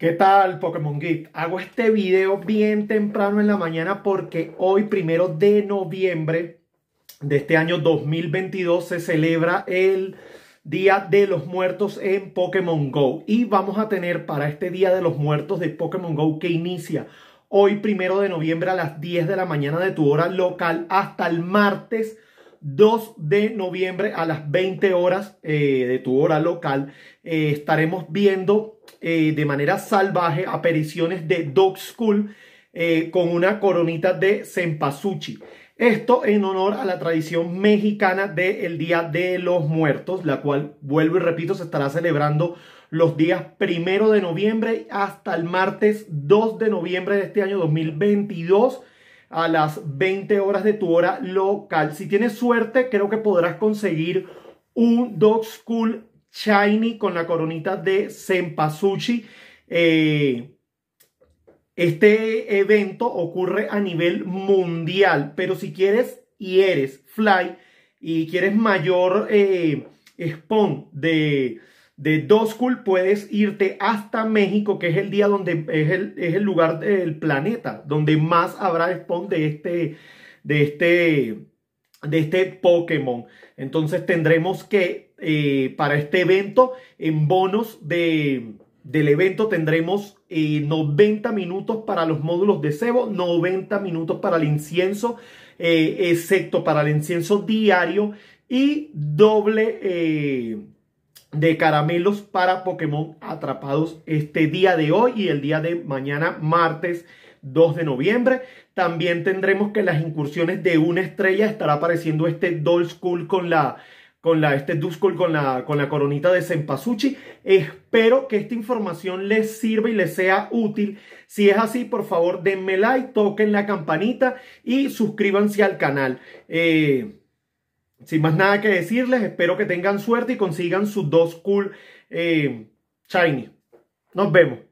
¿Qué tal Pokémon Geek? Hago este video bien temprano en la mañana porque hoy, primero de noviembre de este año 2022, se celebra el Día de los Muertos en Pokémon Go. Y vamos a tener para este Día de los Muertos de Pokémon Go que inicia hoy, primero de noviembre a las 10 de la mañana de tu hora local hasta el martes 2 de noviembre a las 20 horas eh, de tu hora local. Eh, estaremos viendo eh, de manera salvaje apariciones de Dog School eh, con una coronita de senpasuchi Esto en honor a la tradición mexicana del Día de los Muertos, la cual, vuelvo y repito, se estará celebrando los días primero de noviembre hasta el martes 2 de noviembre de este año 2022 a las 20 horas de tu hora local. Si tienes suerte, creo que podrás conseguir un Dog School shiny con la coronita de Senpasuchi. Eh, este evento ocurre a nivel mundial, pero si quieres y eres fly y quieres mayor eh, spawn de, de Doskull, puedes irte hasta México, que es el día donde es el, es el lugar del planeta, donde más habrá spawn de este, de este, de este Pokémon. Entonces tendremos que eh, para este evento. En bonos de, del evento tendremos 90 eh, minutos para los módulos de cebo, 90 minutos para el incienso, eh, excepto para el incienso diario y doble de caramelos para Pokémon atrapados este día de hoy y el día de mañana, martes 2 de noviembre. También tendremos que las incursiones de una estrella estará apareciendo este Doll School con la con la, este con la, con la coronita de Senpasuchi. Espero que esta información les sirva y les sea útil. Si es así, por favor, denme like, toquen la campanita y suscríbanse al canal. Eh, sin más nada que decirles, espero que tengan suerte y consigan sus dos cool eh, shiny. Nos vemos.